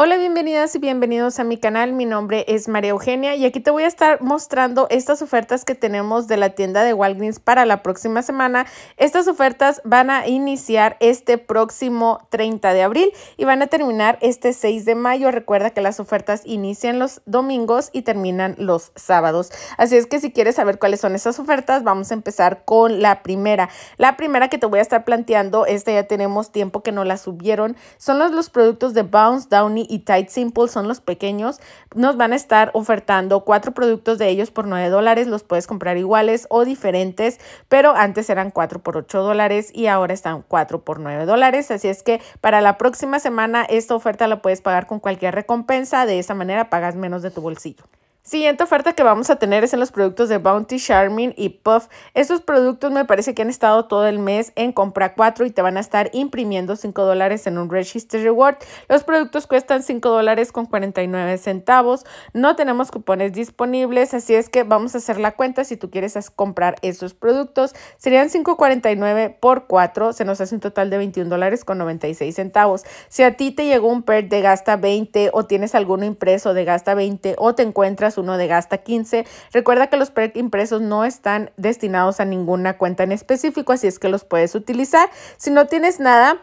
Hola, bienvenidas y bienvenidos a mi canal. Mi nombre es María Eugenia y aquí te voy a estar mostrando estas ofertas que tenemos de la tienda de Walgreens para la próxima semana. Estas ofertas van a iniciar este próximo 30 de abril y van a terminar este 6 de mayo. Recuerda que las ofertas inician los domingos y terminan los sábados. Así es que si quieres saber cuáles son esas ofertas, vamos a empezar con la primera. La primera que te voy a estar planteando, esta ya tenemos tiempo que no la subieron, son los, los productos de Bounce, Downy y Tide Simple son los pequeños, nos van a estar ofertando cuatro productos de ellos por 9 dólares. Los puedes comprar iguales o diferentes, pero antes eran $4 por 8 dólares y ahora están $4 por 9 dólares. Así es que para la próxima semana esta oferta la puedes pagar con cualquier recompensa. De esa manera pagas menos de tu bolsillo. Siguiente oferta que vamos a tener es en los productos de Bounty, Charming y Puff. Estos productos me parece que han estado todo el mes en compra 4 y te van a estar imprimiendo 5 dólares en un Register Reward. Los productos cuestan 5 dólares con 49 centavos. No tenemos cupones disponibles, así es que vamos a hacer la cuenta si tú quieres comprar esos productos. Serían 5.49 por 4, se nos hace un total de 21 dólares con 96 centavos. Si a ti te llegó un per de gasta 20 o tienes alguno impreso de gasta 20 o te encuentras uno de Gasta 15. Recuerda que los PERC impresos no están destinados a ninguna cuenta en específico, así es que los puedes utilizar. Si no tienes nada,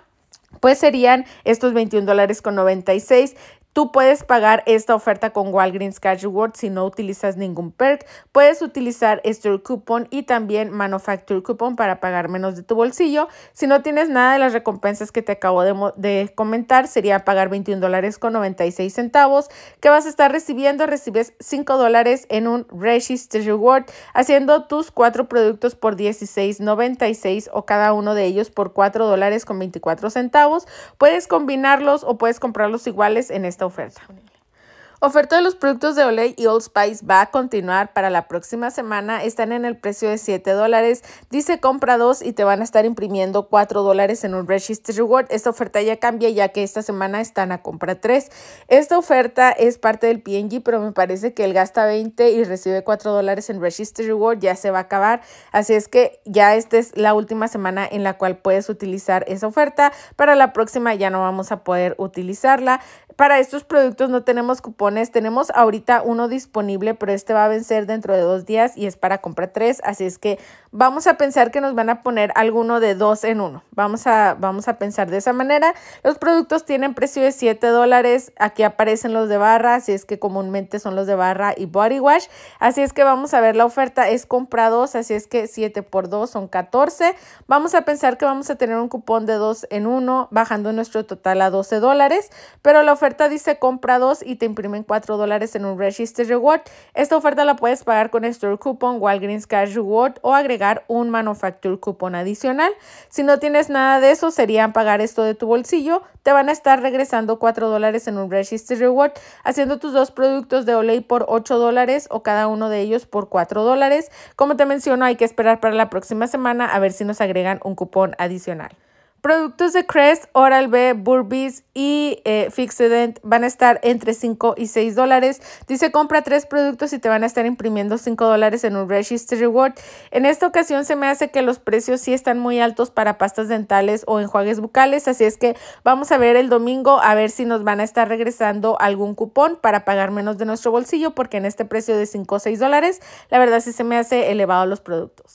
pues serían estos 21 dólares con 96. Tú puedes pagar esta oferta con Walgreens Cash Rewards si no utilizas ningún perk. Puedes utilizar Store Coupon y también Manufacture Coupon para pagar menos de tu bolsillo. Si no tienes nada de las recompensas que te acabo de, comentar, sería pagar $21.96. ¿Qué vas a estar recibiendo? Recibes 5 en un Register Reward, haciendo tus cuatro productos por 16.96 o cada uno de ellos por $4.24. Puedes combinarlos o puedes comprarlos iguales en esta oferta. Oferta de los productos de Olay y Old Spice va a continuar para la próxima semana. Están en el precio de 7 dólares. Dice compra 2 y te van a estar imprimiendo 4 dólares en un Register Reward. Esta oferta ya cambia ya que esta semana están a compra 3. Esta oferta es parte del PNG, pero me parece que el gasta 20 y recibe 4 dólares en Register Reward ya se va a acabar. Así es que ya esta es la última semana en la cual puedes utilizar esa oferta. Para la próxima ya no vamos a poder utilizarla. Para estos productos no tenemos cupones, tenemos ahorita uno disponible, pero este va a vencer dentro de dos días y es para compra tres, así es que vamos a pensar que nos van a poner alguno de dos en uno. Vamos a, vamos a pensar de esa manera. Los productos tienen precio de 7 dólares, aquí aparecen los de barra, así es que comúnmente son los de barra y body wash, así es que vamos a ver la oferta, es compra dos, así es que 7 por 2 son 14. Vamos a pensar que vamos a tener un cupón de dos en uno, bajando nuestro total a 12 dólares, pero la oferta oferta dice compra dos y te imprimen cuatro dólares en un Register Reward. Esta oferta la puedes pagar con Store Coupon, Walgreens Cash Reward o agregar un Manufacture Coupon adicional. Si no tienes nada de eso, serían pagar esto de tu bolsillo. Te van a estar regresando cuatro dólares en un Register Reward, haciendo tus dos productos de Olay por ocho dólares o cada uno de ellos por cuatro dólares. Como te menciono, hay que esperar para la próxima semana a ver si nos agregan un cupón adicional. Productos de Crest, Oral-B, Burbies y eh, Fixed Dent van a estar entre 5 y 6 dólares. Dice compra 3 productos y te van a estar imprimiendo 5 dólares en un Register Reward. En esta ocasión se me hace que los precios sí están muy altos para pastas dentales o enjuagues bucales, así es que vamos a ver el domingo a ver si nos van a estar regresando algún cupón para pagar menos de nuestro bolsillo porque en este precio de 5 o 6 dólares la verdad sí se me hace elevado los productos.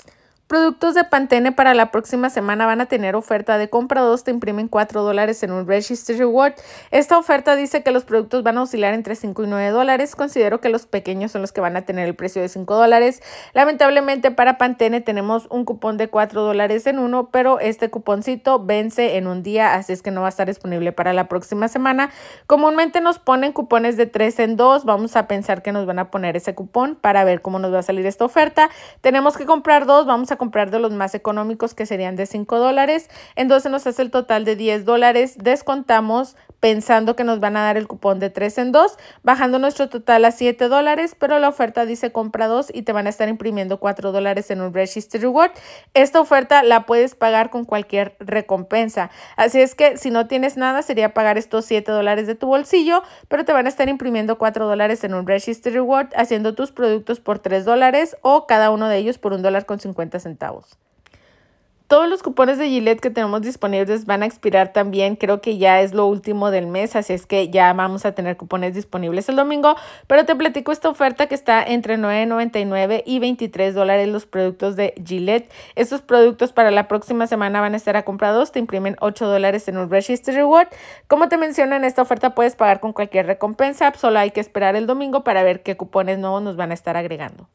Productos de Pantene para la próxima semana van a tener oferta de compra 2, te imprimen 4 dólares en un Register Reward. Esta oferta dice que los productos van a oscilar entre 5 y 9 dólares. Considero que los pequeños son los que van a tener el precio de 5 dólares. Lamentablemente para Pantene tenemos un cupón de 4 dólares en uno, pero este cuponcito vence en un día, así es que no va a estar disponible para la próxima semana. Comúnmente nos ponen cupones de 3 en 2. Vamos a pensar que nos van a poner ese cupón para ver cómo nos va a salir esta oferta. Tenemos que comprar dos, vamos a comprar de los más económicos que serían de 5 dólares. Entonces nos hace el total de 10 dólares. Descontamos pensando que nos van a dar el cupón de 3 en 2, bajando nuestro total a 7 dólares, pero la oferta dice compra 2 y te van a estar imprimiendo 4 dólares en un Register Reward. Esta oferta la puedes pagar con cualquier recompensa. Así es que si no tienes nada, sería pagar estos 7 dólares de tu bolsillo, pero te van a estar imprimiendo 4 dólares en un Register Reward, haciendo tus productos por 3 dólares o cada uno de ellos por un dólar con 50 centavos. Todos los cupones de Gillette que tenemos disponibles van a expirar también. Creo que ya es lo último del mes, así es que ya vamos a tener cupones disponibles el domingo. Pero te platico esta oferta que está entre $9.99 y $23 dólares los productos de Gillette. Estos productos para la próxima semana van a estar a comprados. Te imprimen $8 dólares en un Register Reward. Como te menciono, en esta oferta puedes pagar con cualquier recompensa. Solo hay que esperar el domingo para ver qué cupones nuevos nos van a estar agregando.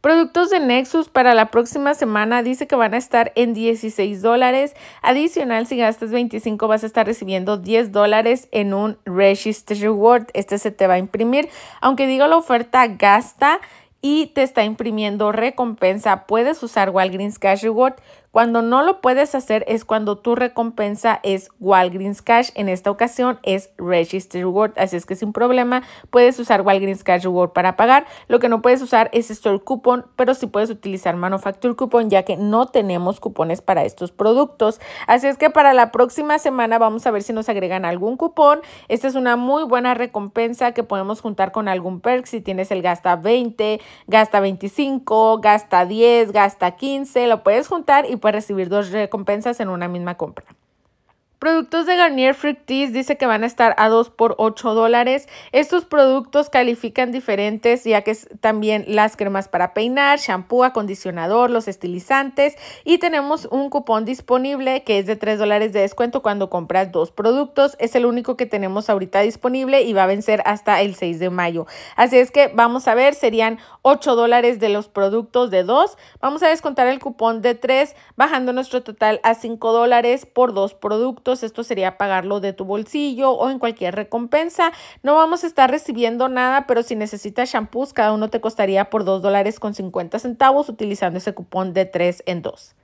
Productos de Nexus para la próxima semana dice que van a estar en 16 dólares. Adicional, si gastas 25 vas a estar recibiendo 10 dólares en un Register Reward. Este se te va a imprimir. Aunque digo la oferta gasta y te está imprimiendo recompensa, puedes usar Walgreens Cash Reward cuando no lo puedes hacer es cuando tu recompensa es Walgreens Cash. En esta ocasión es Register Reward. Así es que sin problema puedes usar Walgreens Cash Reward para pagar. Lo que no puedes usar es Store Coupon, pero sí puedes utilizar Manufacture Coupon ya que no tenemos cupones para estos productos. Así es que para la próxima semana vamos a ver si nos agregan algún cupón. Esta es una muy buena recompensa que podemos juntar con algún perk. Si tienes el gasta 20, gasta 25, gasta 10, gasta 15, lo puedes juntar y puedes recibir dos recompensas en una misma compra. Productos de Garnier Fructis dice que van a estar a 2 por 8 dólares. Estos productos califican diferentes, ya que es también las cremas para peinar, shampoo, acondicionador, los estilizantes. Y tenemos un cupón disponible que es de 3 dólares de descuento cuando compras dos productos. Es el único que tenemos ahorita disponible y va a vencer hasta el 6 de mayo. Así es que vamos a ver, serían 8 dólares de los productos de 2. Vamos a descontar el cupón de 3, bajando nuestro total a 5 dólares por dos productos esto sería pagarlo de tu bolsillo o en cualquier recompensa. No vamos a estar recibiendo nada, pero si necesitas shampoos, cada uno te costaría por 2 dólares con 50 centavos utilizando ese cupón de 3 en 2.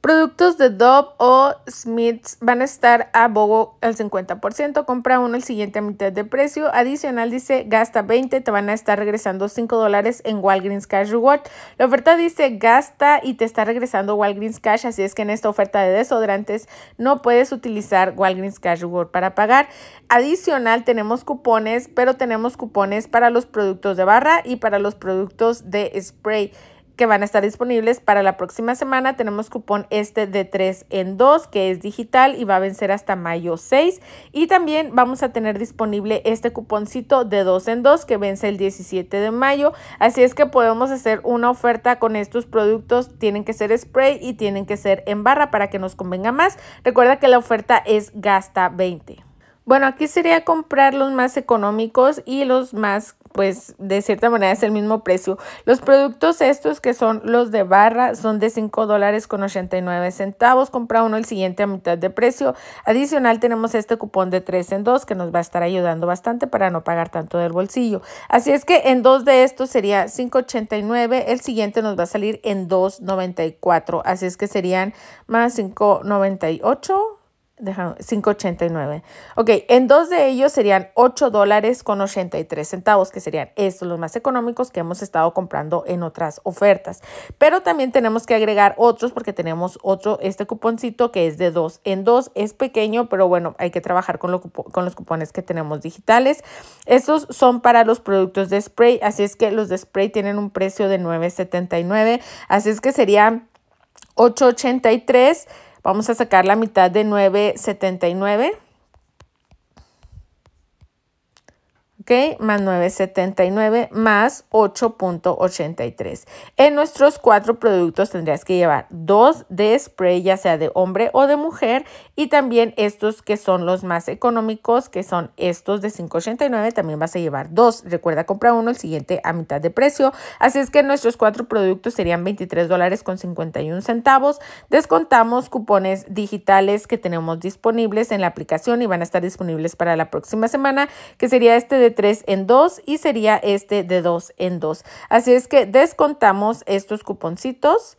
Productos de Dove o Smiths van a estar a Bogo al 50%. Compra uno el siguiente mitad de precio. Adicional dice gasta 20, te van a estar regresando 5 dólares en Walgreens Cash Reward. La oferta dice gasta y te está regresando Walgreens Cash, así es que en esta oferta de desodorantes no puedes utilizar Walgreens Cash Reward para pagar. Adicional tenemos cupones, pero tenemos cupones para los productos de barra y para los productos de spray que van a estar disponibles para la próxima semana. Tenemos cupón este de 3 en 2 que es digital y va a vencer hasta mayo 6. Y también vamos a tener disponible este cuponcito de 2 en 2 que vence el 17 de mayo. Así es que podemos hacer una oferta con estos productos. Tienen que ser spray y tienen que ser en barra para que nos convenga más. Recuerda que la oferta es gasta 20. Bueno, aquí sería comprar los más económicos y los más pues de cierta manera es el mismo precio. Los productos estos que son los de barra son de 5 dólares con 89 centavos. Compra uno el siguiente a mitad de precio. Adicional tenemos este cupón de 3 en 2 que nos va a estar ayudando bastante para no pagar tanto del bolsillo. Así es que en dos de estos sería 5.89. El siguiente nos va a salir en 2.94. Así es que serían más 5.98 5.89. Ok, en dos de ellos serían 8 dólares con 83 centavos, que serían estos los más económicos que hemos estado comprando en otras ofertas. Pero también tenemos que agregar otros porque tenemos otro, este cuponcito que es de 2 en 2. Es pequeño, pero bueno, hay que trabajar con, con los cupones que tenemos digitales. Estos son para los productos de spray, así es que los de spray tienen un precio de 9.79. Así es que serían 8.83 Vamos a sacar la mitad de 9,79. ¿ok? Más 9,79 más 8,83. En nuestros cuatro productos tendrías que llevar dos de spray, ya sea de hombre o de mujer, y también estos que son los más económicos, que son estos de 5,89, también vas a llevar dos. Recuerda, compra uno, el siguiente a mitad de precio. Así es que nuestros cuatro productos serían 23 dólares con 51 centavos. Descontamos cupones digitales que tenemos disponibles en la aplicación y van a estar disponibles para la próxima semana, que sería este de 3 en 2 y sería este de 2 en 2. Así es que descontamos estos cuponcitos.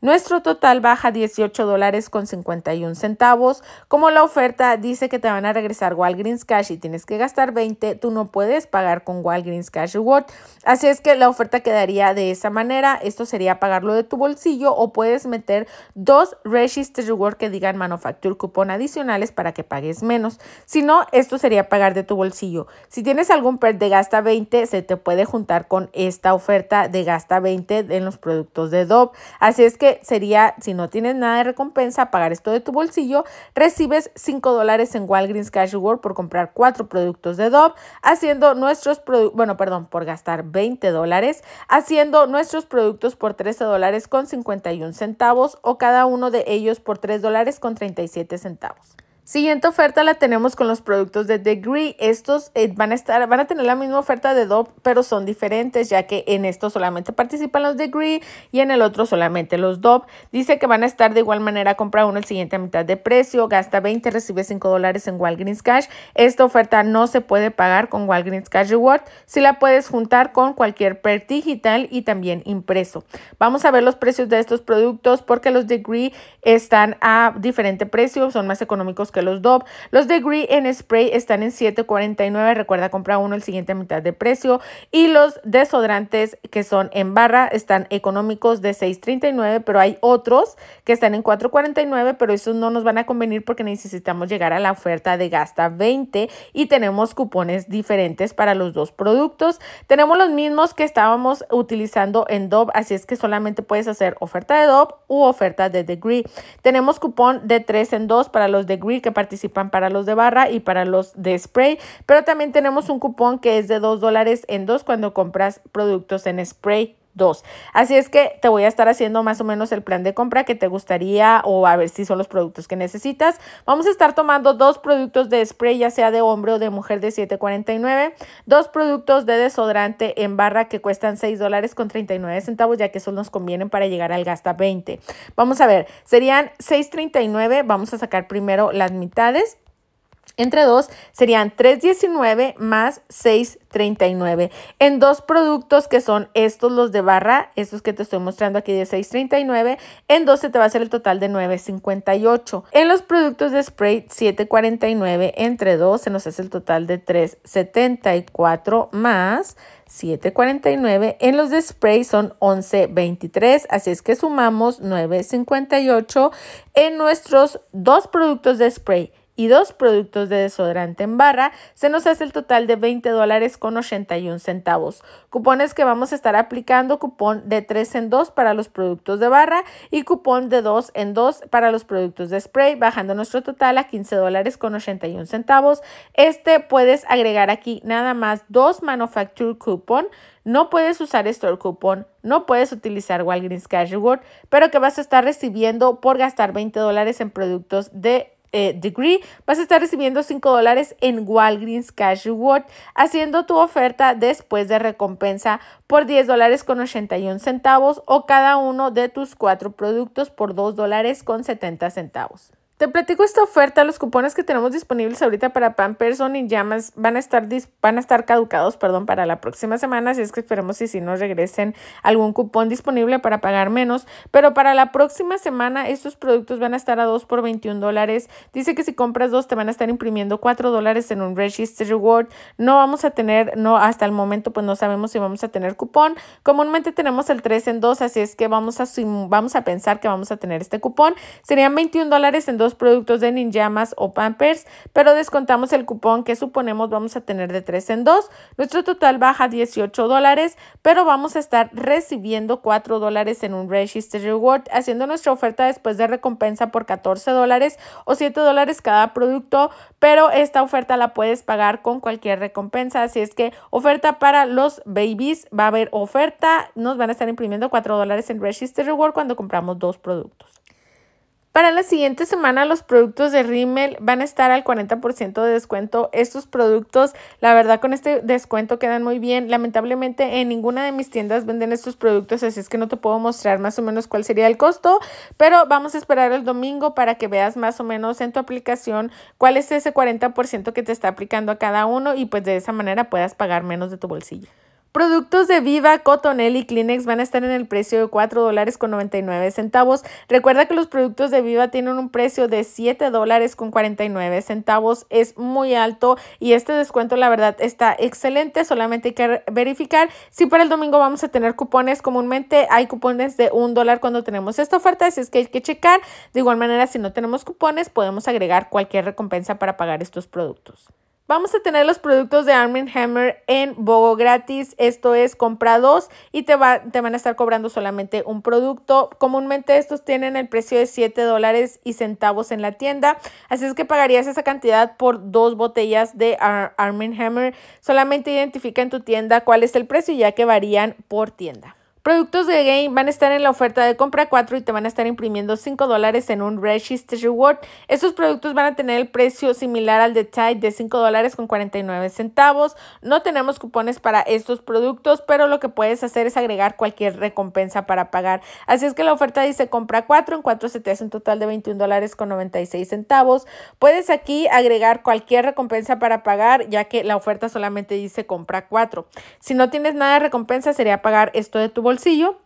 Nuestro total baja 18 dólares con 51 centavos. Como la oferta dice que te van a regresar Walgreens Cash y tienes que gastar 20, tú no puedes pagar con Walgreens Cash Reward. Así es que la oferta quedaría de esa manera. Esto sería pagarlo de tu bolsillo o puedes meter dos Register Reward que digan Manufacture Coupon adicionales para que pagues menos. Si no, esto sería pagar de tu bolsillo. Si tienes algún PER de gasta 20, se te puede juntar con esta oferta de gasta 20 en los productos de Dove. Así es que sería, si no tienes nada de recompensa, pagar esto de tu bolsillo, recibes 5 dólares en Walgreens Cash Reward por comprar 4 productos de Dove, haciendo nuestros productos, bueno, perdón, por gastar 20 dólares, haciendo nuestros productos por 13 dólares con 51 centavos o cada uno de ellos por 3 dólares con 37 centavos. Siguiente oferta la tenemos con los productos de Degree. Estos eh, van a estar, van a tener la misma oferta de Dove, pero son diferentes, ya que en esto solamente participan los Degree y en el otro solamente los Dove. Dice que van a estar de igual manera, compra uno el siguiente a mitad de precio, gasta 20, recibe 5 dólares en Walgreens Cash. Esta oferta no se puede pagar con Walgreens Cash Reward, si la puedes juntar con cualquier per digital y también impreso. Vamos a ver los precios de estos productos porque los Degree están a diferente precio, son más económicos que los Dove. Los de en spray están en $7.49. Recuerda, compra uno el siguiente a mitad de precio. Y los desodorantes que son en barra están económicos de $6.39, pero hay otros que están en $4.49, pero esos no nos van a convenir porque necesitamos llegar a la oferta de gasta 20 y tenemos cupones diferentes para los dos productos. Tenemos los mismos que estábamos utilizando en Dove, así es que solamente puedes hacer oferta de Dove u oferta de Degree. Tenemos cupón de 3 en 2 para los Degree que participan para los de barra y para los de spray. Pero también tenemos un cupón que es de 2 dólares en 2 cuando compras productos en spray dos. Así es que te voy a estar haciendo más o menos el plan de compra que te gustaría o a ver si son los productos que necesitas. Vamos a estar tomando dos productos de spray, ya sea de hombre o de mujer de 7.49, dos productos de desodorante en barra que cuestan 6 dólares con 39 centavos, ya que eso nos conviene para llegar al gasta 20. Vamos a ver, serían 6.39, vamos a sacar primero las mitades entre 2 serían 3.19 más 6.39. En dos productos que son estos los de barra, estos que te estoy mostrando aquí de 6.39, en dos se te va a hacer el total de 9.58. En los productos de spray 7.49 entre 2 se nos hace el total de 3.74 más 7.49. En los de spray son 11.23, así es que sumamos 9.58 en nuestros dos productos de spray y dos productos de desodorante en barra, se nos hace el total de 20 dólares con 81 centavos. Cupones que vamos a estar aplicando, cupón de 3 en 2 para los productos de barra y cupón de 2 en 2 para los productos de spray, bajando nuestro total a 15 dólares con 81 centavos. Este puedes agregar aquí nada más dos manufacture coupon. No puedes usar store coupon, no puedes utilizar Walgreens Cash Reward, pero que vas a estar recibiendo por gastar 20 dólares en productos de eh, degree, vas a estar recibiendo 5 dólares en Walgreens Cash Reward, haciendo tu oferta después de recompensa por 10 dólares con 81 centavos o cada uno de tus cuatro productos por 2 dólares con 70 centavos. Te platico esta oferta, los cupones que tenemos disponibles ahorita para Pampers y y llamas, van a estar van a estar caducados, perdón, para la próxima semana, así es que esperemos si si nos regresen algún cupón disponible para pagar menos, pero para la próxima semana estos productos van a estar a 2 por 21 dólares. Dice que si compras dos te van a estar imprimiendo 4 dólares en un register reward. No vamos a tener, no hasta el momento pues no sabemos si vamos a tener cupón. Comúnmente tenemos el 3 en 2, así es que vamos a vamos a pensar que vamos a tener este cupón. Serían 21 dólares en 2 productos de Ninjamas o Pampers, pero descontamos el cupón que suponemos vamos a tener de 3 en 2. Nuestro total baja 18 dólares, pero vamos a estar recibiendo 4 dólares en un Register Reward, haciendo nuestra oferta después de recompensa por 14 dólares o 7 dólares cada producto, pero esta oferta la puedes pagar con cualquier recompensa, así es que oferta para los babies, va a haber oferta, nos van a estar imprimiendo 4 dólares en Register Reward cuando compramos dos productos. Para la siguiente semana los productos de Rimmel van a estar al 40% de descuento. Estos productos, la verdad con este descuento quedan muy bien. Lamentablemente en ninguna de mis tiendas venden estos productos, así es que no te puedo mostrar más o menos cuál sería el costo, pero vamos a esperar el domingo para que veas más o menos en tu aplicación cuál es ese 40% que te está aplicando a cada uno y pues de esa manera puedas pagar menos de tu bolsillo. Productos de Viva, Cotonel y Kleenex van a estar en el precio de $4.99. dólares con 99 centavos. Recuerda que los productos de Viva tienen un precio de 7 dólares con 49 centavos. Es muy alto y este descuento la verdad está excelente. Solamente hay que verificar si para el domingo vamos a tener cupones. Comúnmente hay cupones de 1 dólar cuando tenemos esta oferta, así es que hay que checar. De igual manera, si no tenemos cupones, podemos agregar cualquier recompensa para pagar estos productos. Vamos a tener los productos de Armin Hammer en Bogo gratis. Esto es compra dos y te, va, te van a estar cobrando solamente un producto. Comúnmente estos tienen el precio de 7 dólares y centavos en la tienda. Así es que pagarías esa cantidad por dos botellas de Armin Hammer. Solamente identifica en tu tienda cuál es el precio ya que varían por tienda. Productos de Game van a estar en la oferta de compra 4 y te van a estar imprimiendo 5 dólares en un Register Reward. Estos productos van a tener el precio similar al de Tide de 5 dólares con 49 centavos. No tenemos cupones para estos productos, pero lo que puedes hacer es agregar cualquier recompensa para pagar. Así es que la oferta dice compra 4, en 4 se te hace un total de 21 dólares con 96 centavos. Puedes aquí agregar cualquier recompensa para pagar, ya que la oferta solamente dice compra 4. Si no tienes nada de recompensa, sería pagar esto de tu bolsillo,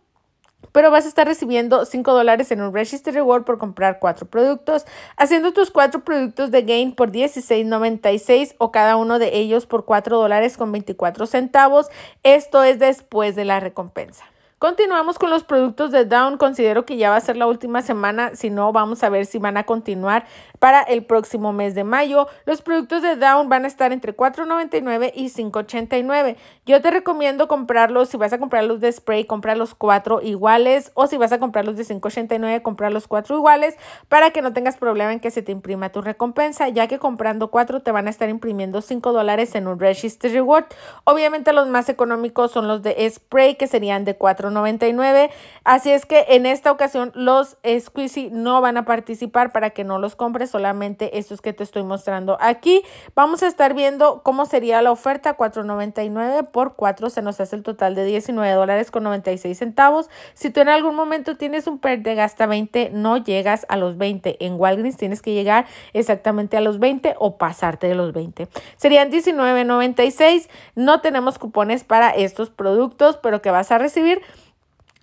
pero vas a estar recibiendo 5 dólares en un Register Reward por comprar cuatro productos, haciendo tus cuatro productos de gain por $16.96 o cada uno de ellos por 4 dólares con 24 centavos. Esto es después de la recompensa. Continuamos con los productos de Down. Considero que ya va a ser la última semana. Si no, vamos a ver si van a continuar para el próximo mes de mayo. Los productos de Down van a estar entre $4.99 y $5.89. Yo te recomiendo comprarlos, si vas a comprar los de spray, comprar los cuatro iguales o si vas a comprar los de $5.89, comprar los cuatro iguales para que no tengas problema en que se te imprima tu recompensa, ya que comprando cuatro te van a estar imprimiendo $5 en un Register Reward. Obviamente los más económicos son los de spray que serían de $4.99. Así es que en esta ocasión los Squeezy no van a participar para que no los compres solamente estos que te estoy mostrando aquí. Vamos a estar viendo cómo sería la oferta, 4.99 por 4 se nos hace el total de 19 dólares con 96 centavos. Si tú en algún momento tienes un PER de gasta 20, no llegas a los 20. En Walgreens tienes que llegar exactamente a los 20 o pasarte de los 20. Serían 19.96. No tenemos cupones para estos productos, pero que vas a recibir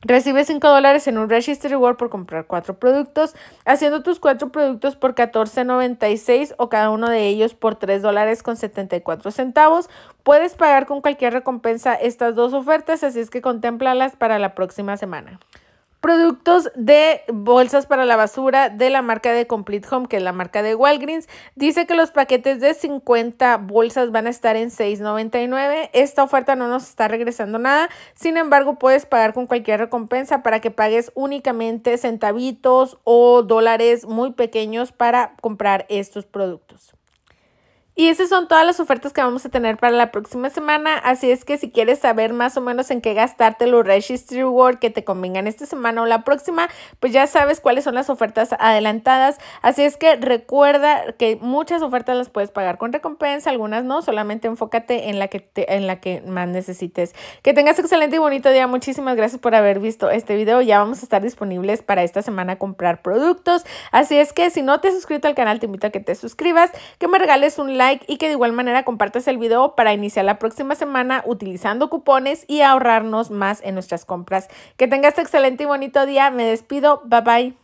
Recibes 5 dólares en un Register Reward por comprar 4 productos, haciendo tus 4 productos por $14.96 o cada uno de ellos por 3 dólares con 74 centavos. Puedes pagar con cualquier recompensa estas dos ofertas, así es que contémplalas para la próxima semana productos de bolsas para la basura de la marca de Complete Home, que es la marca de Walgreens. Dice que los paquetes de 50 bolsas van a estar en $6.99. Esta oferta no nos está regresando nada. Sin embargo, puedes pagar con cualquier recompensa para que pagues únicamente centavitos o dólares muy pequeños para comprar estos productos. Y esas son todas las ofertas que vamos a tener para la próxima semana, así es que si quieres saber más o menos en qué gastarte los Registry Reward que te convengan esta semana o la próxima, pues ya sabes cuáles son las ofertas adelantadas, así es que recuerda que muchas ofertas las puedes pagar con recompensa, algunas no, solamente enfócate en la que, en la que más necesites. Que tengas excelente y bonito día, muchísimas gracias por haber visto este video, ya vamos a estar disponibles para esta semana comprar productos, así es que si no te has suscrito al canal te invito a que te suscribas, que me regales un like y que de igual manera compartas el video para iniciar la próxima semana utilizando cupones y ahorrarnos más en nuestras compras. Que tengas excelente y bonito día. Me despido. Bye bye.